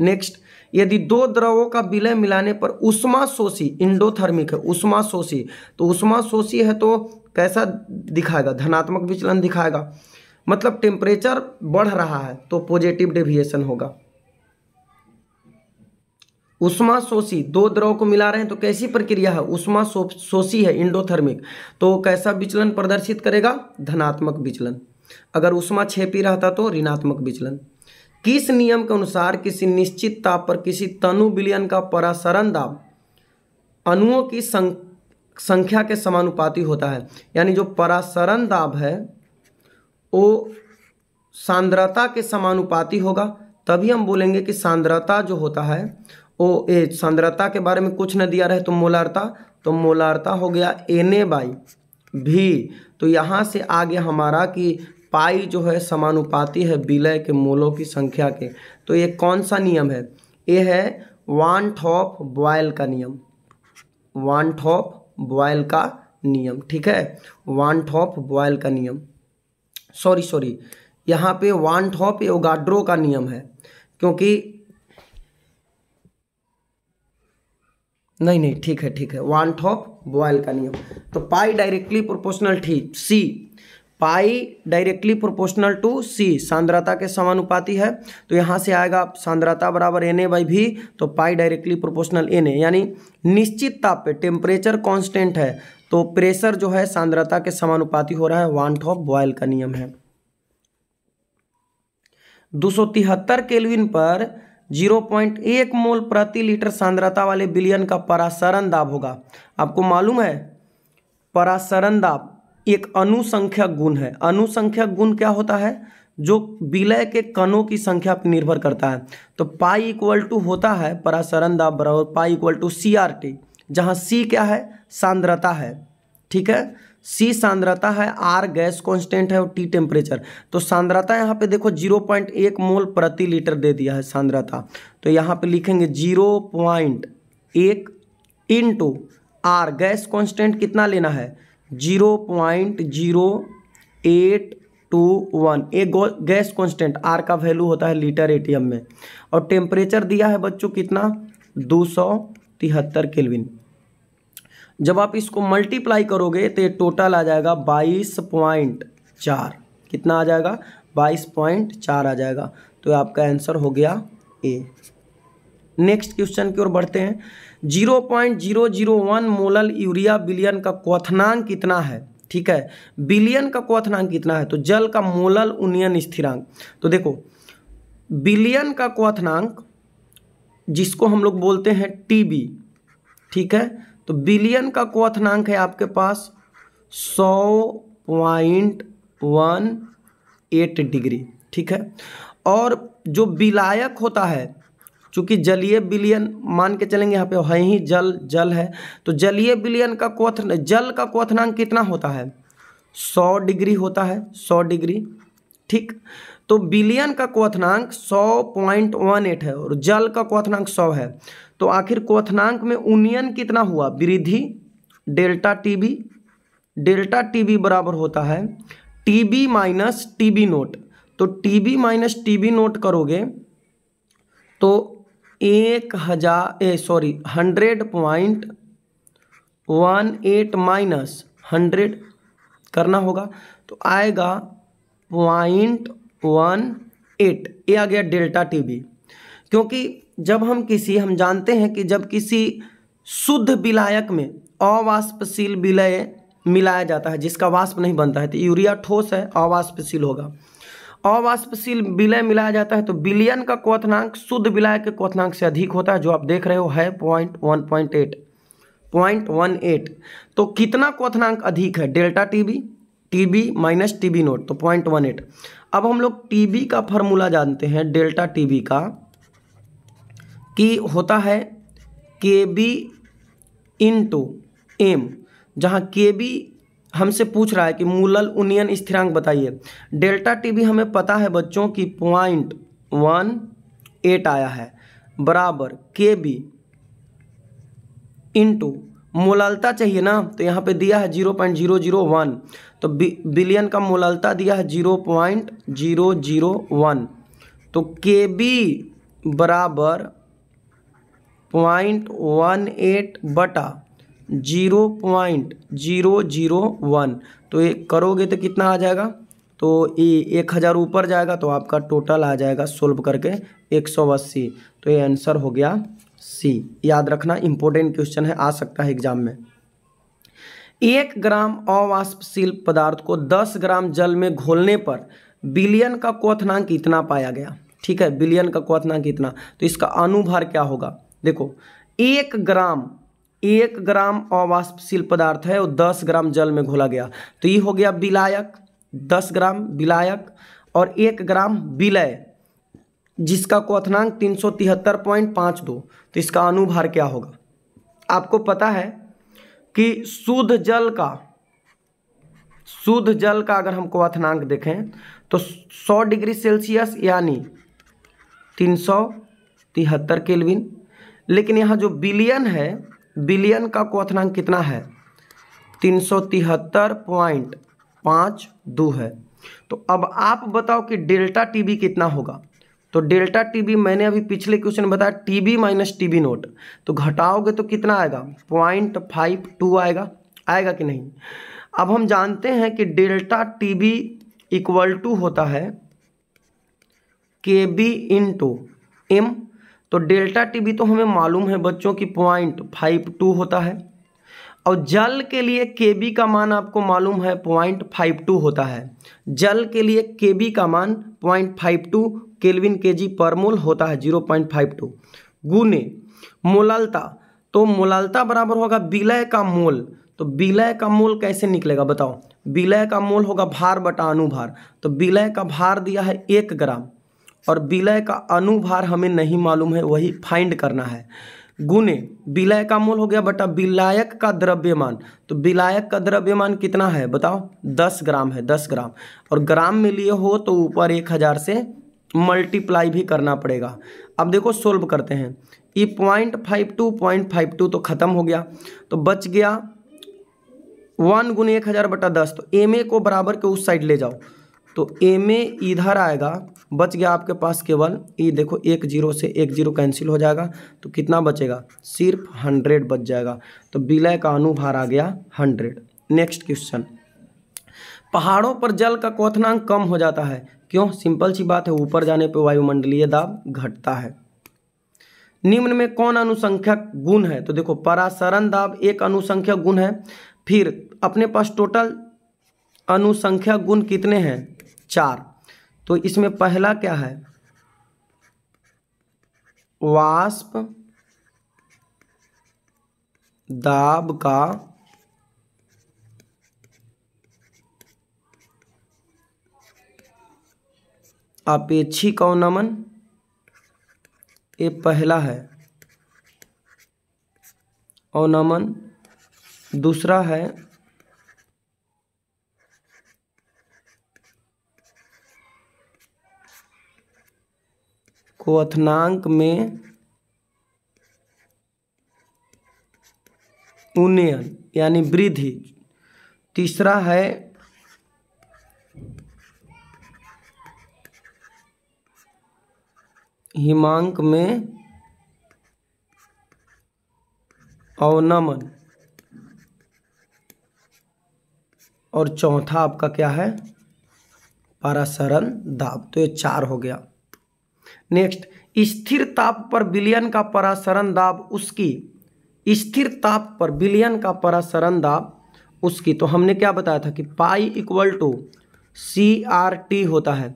नेक्स्ट यदि दो द्रवों का विलय मिलाने पर उष्मा शोषी इंडोथर्मिक है उष्मा शोषी तो उष्मा शोषी है तो कैसा दिखाएगा धनात्मक विचलन दिखाएगा मतलब टेम्परेचर बढ़ रहा है तो पॉजिटिव डेविएशन होगा उष्मा शोषी दो द्रव को मिला रहे हैं तो कैसी प्रक्रिया है उष्मा शोषी है इंडोथर्मिक तो कैसा विचलन प्रदर्शित करेगा धनात्मक विचलन अगर उष्मा छेपी रहता तो ऋणात्मक विचलन किस नियम के अनुसार किसी निश्चित ताप पर किसी तनु विलयन का परासरण दाब अणुओं की संख्या के समानुपाती होता है यानी जो परासरण दाब है वो सांद्रता के समानुपाती होगा तभी हम बोलेंगे कि सांद्रता जो होता है वो ए सांद्रता के बारे में कुछ न दिया रहे तो मोलारता तो मोलारता हो गया एन ए बाई भी तो यहाँ से आ गया हमारा कि पाई जो है समानुपाती है विलय के मूलों की संख्या के तो ये कौन सा नियम है ये है वन ठॉप बॉयल का नियम वन ठॉप बॉयल का नियम ठीक है वन ठॉप बॉयल का नियम सॉरी सॉरी यहाँ पे वन ठॉप योगाड्रो का नियम है क्योंकि नहीं नहीं ठीक है ठीक है वन ठॉप बॉयल का नियम तो पाई डायरेक्टली प्रोपोर्शनल ठीक C pi directly proportional to C सांद्रता के समानुपाती है तो यहाँ से आएगा सांद्रता बराबर एन ए बाई भी तो pi directly proportional N A यानी निश्चित ताप पे टेम्परेचर कांस्टेंट है तो प्रेशर जो है सांद्रता के समानुपाती हो रहा है वांट ऑफ बॉयल का नियम है दो सौ तिहत्तर केल्विन पर जीरो पॉइंट एक मोल प्रति लीटर सांद्रता वाले बिलियन का परासरण दाब होगा आपको मालूम है परासरण दाब एक अनुसंख्यक गुण है अनुसंख्यक गुण क्या होता है जो विलय के कणों की संख्या पर निर्भर करता है तो पाई इक्वल टू होता है परासरण दाब बराबर pi equal to C R T जहाँ सी क्या है सांद्रता है ठीक है सी सांद्रता है आर गैस कांस्टेंट है और टी टेम्परेचर तो सांद्रता यहाँ पे देखो जीरो पॉइंट एक मोल प्रति लीटर दे दिया है सांद्रता तो यहाँ पे लिखेंगे जीरो पॉइंट एक इंटू आर गैस कॉन्स्टेंट कितना लेना है zero point zero eight two one एक गैस कांस्टेंट आर का वैल्यू होता है लीटर एटीएम में और टेम्परेचर दिया है बच्चों कितना दो सौ तिहत्तर केलविन जब आप इसको मल्टीप्लाई करोगे तो ये टोटल आ जाएगा बाईस पॉइंट चार कितना आ जाएगा बाईस पॉइंट चार आ जाएगा तो आपका आंसर हो गया ए नेक्स्ट क्वेश्चन की ओर बढ़ते हैं 0.001 मोलल यूरिया बिलियन का क्वथनांक कितना है ठीक है बिलियन का क्वथनांक कितना है तो जल का मोलल उन्नयन स्थिरांक तो देखो बिलियन का क्वथनांक जिसको हम लोग बोलते हैं टीबी ठीक है तो बिलियन का क्वथनांक है आपके पास सौ पॉइंट वन एट डिग्री ठीक है और जो विलायक होता है चूँकि जलीय विलयन मान के चलेंगे यहाँ पे है ही जल जल है तो जलीय विलयन का क्वथन जल का क्वथनांक कितना होता है सौ डिग्री होता है सौ डिग्री ठीक तो बिलियन का क्वथनांक सौ पॉइंट वन एट है और जल का क्वथनांक सौ है तो आखिर क्वथनांक में उनियन कितना हुआ वृद्धि delta T B delta T B बराबर होता है T B minus T B naught तो T B minus T B naught करोगे तो एक हजार sorry hundred point one eight minus hundred करना होगा तो आएगा पॉइंट वन एट ये आ गया डेल्टा टी बी क्योंकि जब हम किसी हम जानते हैं कि जब किसी शुद्ध विलायक में अवाष्पशील विलय मिलाया जाता है जिसका वाष्प नहीं बनता है तो यूरिया ठोस है अवाष्पशील होगा अवाष्पशील विलय मिलाया जाता है तो बिलियन का क्वथनांक शुद्ध विलय के क्वथनांक से अधिक होता है जो आप देख रहे हो है point one point eight point one eight तो कितना क्वथनांक अधिक है delta T B T B minus T B naught तो पॉइंट वन एट अब हम लोग टी बी का फॉर्मूला जानते हैं डेल्टा टी बी का कि होता है के बी इंटू एम जहाँ के बी हमसे पूछ रहा है कि मूलल उनियन स्थिरांक बताइए डेल्टा टी भी हमें पता है बच्चों की पॉइंट वन एट आया है बराबर के बी इंटू मोलालता चाहिए ना तो यहाँ पे दिया है zero point zero zero one तो बिलियन का मोलालता दिया है zero point zero zero one तो के बी बराबर पॉइंट वन एट बटा zero point zero zero one तो ये करोगे तो कितना आ जाएगा तो ये एक हज़ार ऊपर जाएगा तो आपका टोटल आ जाएगा सोल्व करके एक सौ अस्सी तो ये आंसर हो गया सी याद रखना इंपॉर्टेंट क्वेश्चन है आ सकता है एग्जाम में एक ग्राम अवाष्पशील पदार्थ को दस ग्राम जल में घोलने पर बिलियन का क्वनांक कितना पाया गया ठीक है बिलियन का क्वनांक कितना तो इसका अनुभार क्या होगा देखो एक ग्राम एक ग्राम अवाष्पशील पदार्थ है वो दस ग्राम जल में घोला गया तो ये हो गया विलायक दस ग्राम विलायक और एक ग्राम विलय जिसका क्वनांक तीन सौ तिहत्तर पॉइंट पाँच दो तो इसका अनुभार क्या होगा आपको पता है कि शुद्ध जल का शुद्ध जल का अगर हम क्वनांक देखें तो 100 डिग्री सेल्सियस यानी तीन सौ तिहत्तर केलविन लेकिन यहाँ जो बिलियन है बिलियन का क्वथनांक कितना है तीन सौ तिहत्तर पॉइंट पाँच दो है तो अब आप बताओ कि डेल्टा टीबी कितना होगा तो डेल्टा टीबी मैंने अभी पिछले क्वेश्चन में बताया टीबी माइनस टीबी नोट तो घटाओगे तो कितना आएगा पॉइंट फाइव टू आएगा आएगा कि नहीं अब हम जानते हैं कि डेल्टा टीबी इक्वल टू होता है के बी इंटू एम तो डेल्टा टी भी तो हमें मालूम है बच्चों की पॉइंट फाइव टू होता है और जल के लिए के बी का मान आपको मालूम है पॉइंट फाइव टू होता है जल के लिए के बी का मान पॉइंट फाइव टू केल्विन के जी पर मोल होता है जीरो पॉइंट फाइव टू गुने मोलालता तो मोलालता बराबर होगा विलय का मोल तो विलय का मोल कैसे निकलेगा बताओ विलय का मोल होगा भार बटा अनुभार तो विलय का भार दिया है एक ग्राम और विलय का अनुभार हमें नहीं मालूम है वही फाइंड करना है गुने विलय का मोल हो गया बटा विलायक का द्रव्यमान तो विलायक का द्रव्यमान कितना है बताओ दस ग्राम है दस ग्राम और ग्राम में लिए हो तो ऊपर एक हज़ार से मल्टीप्लाई भी करना पड़ेगा अब देखो सोल्व करते हैं ये point five two point five two तो ख़त्म हो गया तो बच गया वन गुने एक हज़ार बटा दस तो एम ए को बराबर के उस साइड ले जाओ तो ए में इधर आएगा बच गया आपके पास केवल ई e, देखो एक जीरो से एक जीरो कैंसिल हो जाएगा तो कितना बचेगा सिर्फ हंड्रेड बच जाएगा तो विलय का अनुभार आ गया हंड्रेड नेक्स्ट क्वेश्चन पहाड़ों पर जल का क्वथनांक कम हो जाता है क्यों सिंपल सी बात है ऊपर जाने पर वायुमंडलीय दाब घटता है निम्न में कौन अनुसंख्यक गुण है तो देखो परासरण दाब एक अनुसंख्यक गुण है फिर अपने पास टोटल अनुसंख्यक गुण कितने हैं चार तो इसमें पहला क्या है वाष्प दाब का अपेक्षिक अवनमन ये पहला है अवनमन दूसरा है क्वनांक में उन्नयन यानी वृद्धि तीसरा है हिमांक में अवनमन और चौथा आपका क्या है पारासरण दाब तो ये चार हो गया नेक्स्ट स्थिर ताप पर विलयन का परासरण दाब उसकी स्थिर ताप पर विलयन का परासरण दाब उसकी तो हमने क्या बताया था कि pi equal to C R T होता है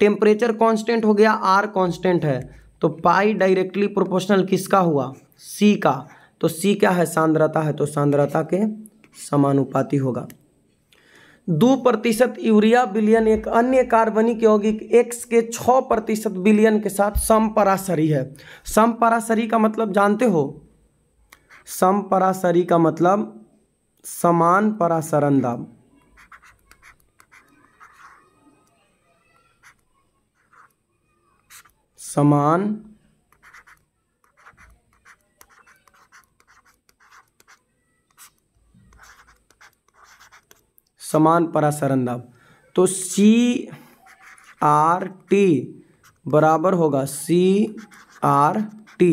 टेम्परेचर कांस्टेंट हो गया आर कांस्टेंट है तो पाई डायरेक्टली प्रोपोर्शनल किसका हुआ सी का तो सी क्या है सांद्रता है तो सांद्रता के समानुपाती होगा दो प्रतिशत यूरिया बिलियन एक अन्य कार्बनिक यौगिक एक्स के छः प्रतिशत बिलियन के साथ समपराशरी है समपराशरी का मतलब जानते हो समपराशरी का मतलब समान परासरण दाब समान समान परासरण दाब तो सी आर टी बराबर होगा सी आर टी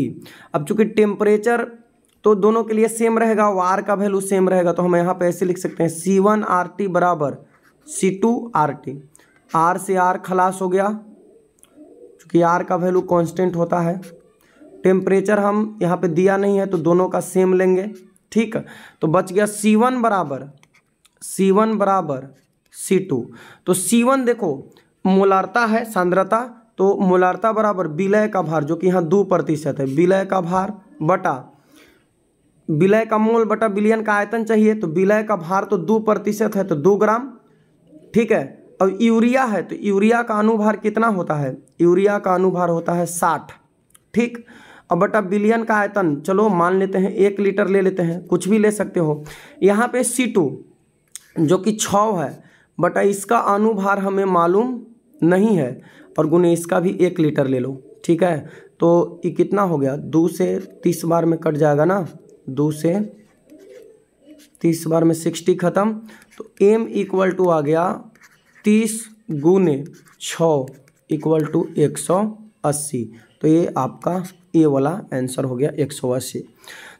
अब चूंकि टेम्परेचर तो दोनों के लिए सेम रहेगा आर का वैल्यू सेम रहेगा तो हम यहाँ पे ऐसे लिख सकते हैं सी वन आर टी बराबर C two R T R से आर खलास हो गया क्योंकि आर का वैल्यू कांस्टेंट होता है टेम्परेचर हम यहाँ पे दिया नहीं है तो दोनों का सेम लेंगे ठीक तो बच गया सी वन बराबर सी वन बराबर सी टू तो सी वन देखो मोलारता है सांद्रता तो मोलारता बराबर विलय का भार जो कि यहाँ दो प्रतिशत है विलय का भार बटा विलय का मोल बटा बिलियन का आयतन चाहिए तो विलय का भार तो दो प्रतिशत है तो दो ग्राम ठीक है और यूरिया है तो यूरिया का अनुभार कितना होता है यूरिया का अनुभार होता है साठ ठीक अब बटा बिलियन का आयतन चलो मान लेते हैं एक लीटर ले लेते हैं कुछ भी ले सकते हो यहाँ पे सी टू जो कि छ है बटा इसका अनुभार हमें मालूम नहीं है और गुने इसका भी एक लीटर ले लो ठीक है तो ये कितना हो गया दो से तीस बार में कट जाएगा ना दो से तीस बार में सिक्सटी ख़त्म तो एम इक्वल टू आ गया तीस गुने छ इक्वल टू एक सौ अस्सी तो ये आपका ए वाला आंसर हो गया एक सौ अस्सी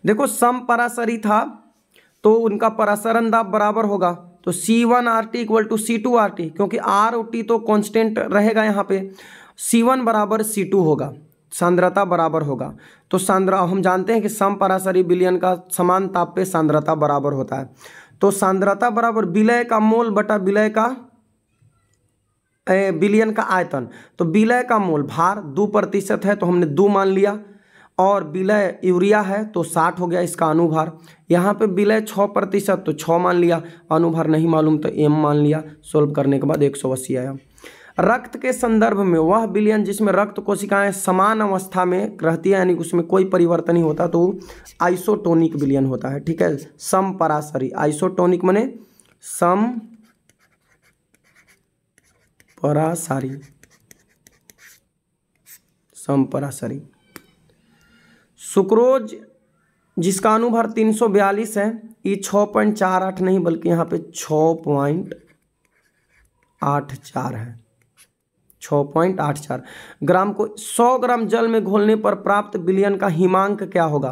देखो सम परासरी था तो उनका परासरण दाब बराबर होगा तो C one R T equal to C two R T क्योंकि आर ओ टी तो कांस्टेंट रहेगा यहाँ पे सी वन बराबर सी टू होगा सांद्रता बराबर होगा तो सांद्र हम जानते हैं कि सम परासरी बिलियन का समान ताप पे सांद्रता बराबर होता है तो सांद्रता बराबर विलय का मोल बटा विलय का बिलियन का आयतन तो विलय का मोल भार दो प्रतिशत है तो हमने दो मान लिया और विलय यूरिया है तो साठ हो गया इसका अनुभार यहाँ पे विलय छः प्रतिशत तो छः मान लिया अनुभार नहीं मालूम तो एम मान लिया सोल्व करने के बाद एक सौ अस्सी आया रक्त के संदर्भ में वह बिलियन जिसमें रक्त कोशिकाएं समान अवस्था में रहती है यानी उसमें कोई परिवर्तन नहीं होता तो आइसोटोनिक बिलियन होता है ठीक है सम पराशरी आइसोटोनिक मने सम पराशरी सम पराशरी सुक्रोज जिसका सौ 342 है ये 6.48 नहीं बल्कि यहाँ पे 6.84 है 6.84 ग्राम को 100 ग्राम जल में घोलने पर प्राप्त बिलियन का हिमांक क्या होगा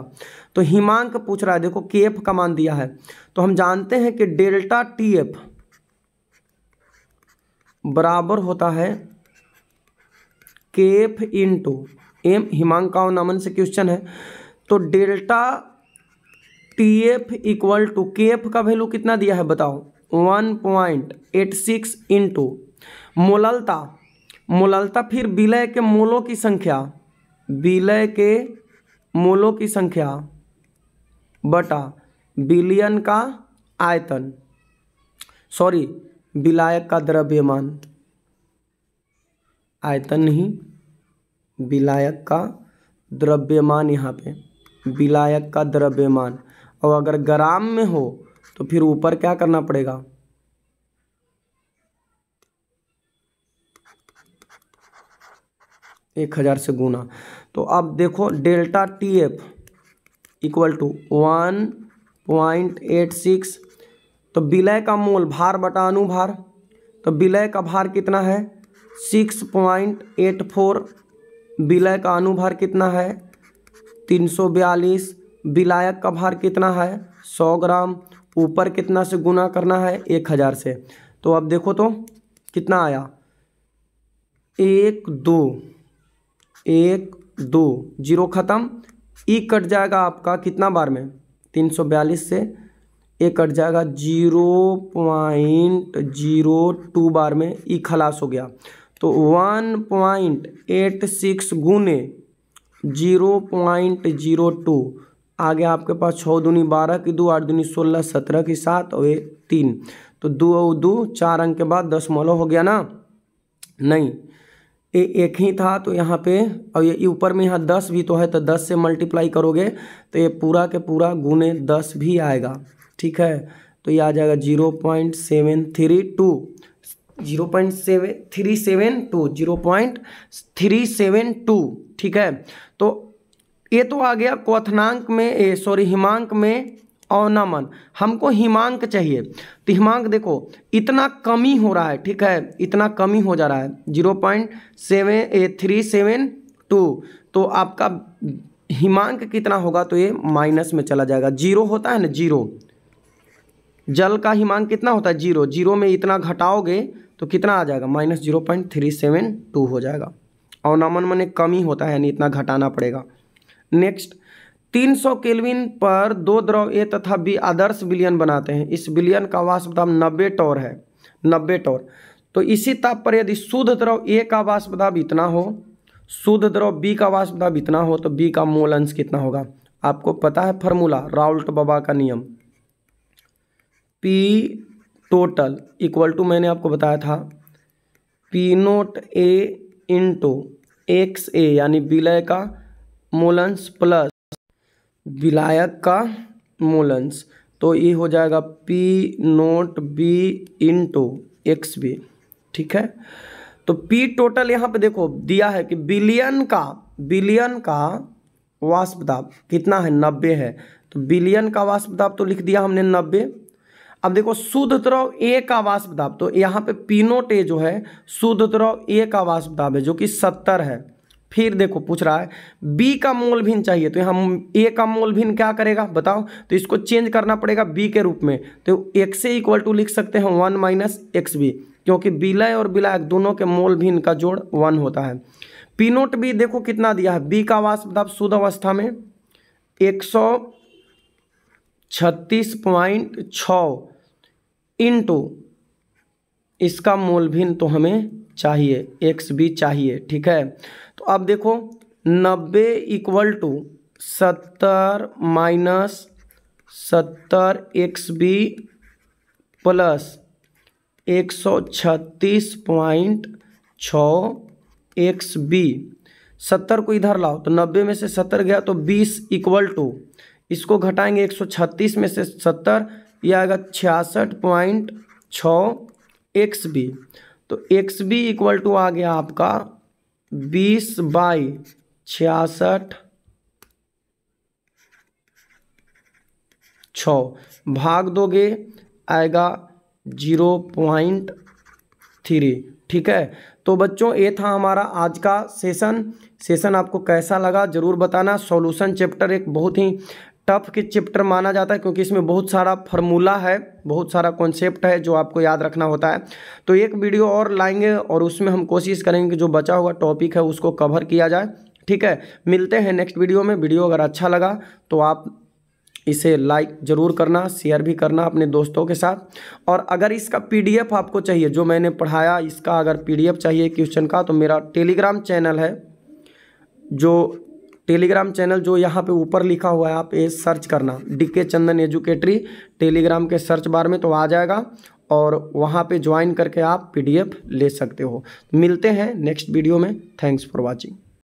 तो हिमांक पूछ रहा है देखो के एफ का मान दिया है तो हम जानते हैं कि डेल्टा टी एफ बराबर होता है के एफ इंटू एम हिमांकाओं नामन से क्वेश्चन है तो delta T F equal to K F का वैल्यू कितना दिया है बताओ one point eight six into मोललता मोललता फिर विलय के मोलों की संख्या विलय के मोलों की संख्या बटा बिलियन का आयतन सॉरी विलायक का द्रव्यमान आयतन नहीं विलायक का द्रव्यमान यहाँ पे विलायक का द्रव्यमान और अगर ग्राम में हो तो फिर ऊपर क्या करना पड़ेगा एक हजार से गुना तो अब देखो delta T F equal to one point eight six तो विलय का मोल भार बटा अनुभार तो विलय का भार कितना है सिक्स पॉइंट एट फोर विलय का अनुभार कितना है तीन सौ बयालीस विलायक का भार कितना है सौ ग्राम ऊपर कितना से गुना करना है एक हज़ार से तो अब देखो तो कितना आया एक दो एक दो जीरो ख़त्म ई कट जाएगा आपका कितना बार में तीन सौ बयालीस से ए कट जाएगा जीरो पॉइंट जीरो टू बार में ई खलास हो गया तो वन पॉइंट एट सिक्स गुने जीरो पॉइंट जीरो टू आगे आपके पास छः दूनी बारह की दो आठ दूनी सोलह सत्रह की सात और एक तीन तो दो और दो चार अंक के बाद दस मौलो हो गया ना नहीं ए एक ही था तो यहाँ पे और ये ऊपर में यहाँ दस भी तो है तो दस से मल्टीप्लाई करोगे तो ये पूरा के पूरा गुने दस भी आएगा ठीक है तो ये आ जाएगा zero point seven three two zero point seven three seven two zero point three seven two ठीक है तो ये तो आ गया क्वथनांक में सॉरी हिमांक में अवनमन हमको हिमांक चाहिए तो हिमांक देखो इतना कमी हो रहा है ठीक है इतना कमी हो जा रहा है जीरो पॉइंट सेवन ए थ्री सेवन टू तो आपका हिमांक कितना होगा तो ये माइनस में चला जाएगा जीरो होता है ना जीरो जल का हिमांक कितना होता है जीरो जीरो में इतना घटाओगे तो कितना आ जाएगा minus zero point three seven two हो जाएगा अवनामन मैंने कम ही होता है यानी इतना घटाना पड़ेगा नेक्स्ट तीन सौ केलविन पर दो द्रव ए तथा बी आदर्श बिलियन बनाते हैं इस बिलियन का वाष्प दाब नब्बे टोर है नब्बे टोर तो इसी ताप पर यदि शुद्ध द्रव ए का वाष्प दाब इतना हो शुद्ध द्रव बी का वाष्प दाब इतना हो तो बी का मोल अंश कितना होगा आपको पता है फॉर्मूला राउल्ट बाबा का नियम पी टोटल इक्वल टू मैंने आपको बताया था P naught A into X A यानी विलय का मोलंस प्लस विलायक का मोलंस तो ये हो जाएगा P naught B into X B ठीक है तो पी टोटल यहाँ पे देखो दिया है कि बिलियन का बिलियन का वाष्प कितना है नब्बे है तो बिलियन का वाष्प तो लिख दिया हमने नब्बे अब देखो शुद्ध द्रव ए का वाष्प दाब तो यहाँ पे पीनोट ए जो है शुद्ध द्रव ए का वाष्प दाब है जो कि सत्तर है फिर देखो पूछ रहा है बी का मोल भिन्न चाहिए तो यहाँ ए का मोल भिन्न क्या करेगा बताओ तो इसको चेंज करना पड़ेगा बी के रूप में तो एक से इक्वल टू लिख सकते हैं वन माइनस एक्स बी क्योंकि विलय और विलायक दोनों के मोल भिन्न का जोड़ वन होता है पीनोट बी देखो कितना दिया है बी का वाष्प दाब शुद्ध अवस्था में एक सौ छत्तीस पॉइंट छ इंटू इसका मोल भिन्न तो हमें चाहिए एक्स भी चाहिए ठीक है तो अब देखो नब्बे इक्वल टू सत्तर माइनस सत्तर एक्स बी प्लस एक सौ छत्तीस पॉइंट छ एक्स बी सत्तर को इधर लाओ तो नब्बे में से सत्तर गया तो बीस इक्वल टू इसको घटाएंगे 136 में से 70 यह आएगा छियासठ पॉइंट छ एक्स बी तो एक्स बी इक्वल टू आ गया आपका बीस बाई छियासठ छ भाग दोगे आएगा जीरो पॉइंट थ्री ठीक है तो बच्चों ये था हमारा आज का सेशन सेशन आपको कैसा लगा ज़रूर बताना सॉल्यूशन चैप्टर एक बहुत ही टफ के चैप्टर माना जाता है क्योंकि इसमें बहुत सारा फार्मूला है बहुत सारा कॉन्सेप्ट है जो आपको याद रखना होता है तो एक वीडियो और लाएंगे और उसमें हम कोशिश करेंगे कि जो बचा हुआ टॉपिक है उसको कवर किया जाए ठीक है मिलते हैं नेक्स्ट वीडियो में वीडियो अगर अच्छा लगा तो आप इसे लाइक ज़रूर करना शेयर भी करना अपने दोस्तों के साथ और अगर इसका पीडीएफ आपको चाहिए जो मैंने पढ़ाया इसका अगर पीडीएफ चाहिए क्वेश्चन का तो मेरा टेलीग्राम चैनल है जो टेलीग्राम चैनल जो यहाँ पे ऊपर लिखा हुआ है आप ये सर्च करना डी के चंदन एजुकेटरी टेलीग्राम के सर्च बार में तो आ जाएगा और वहाँ पे ज्वाइन करके आप पीडीएफ ले सकते हो मिलते हैं नेक्स्ट वीडियो में थैंक्स फॉर वॉचिंग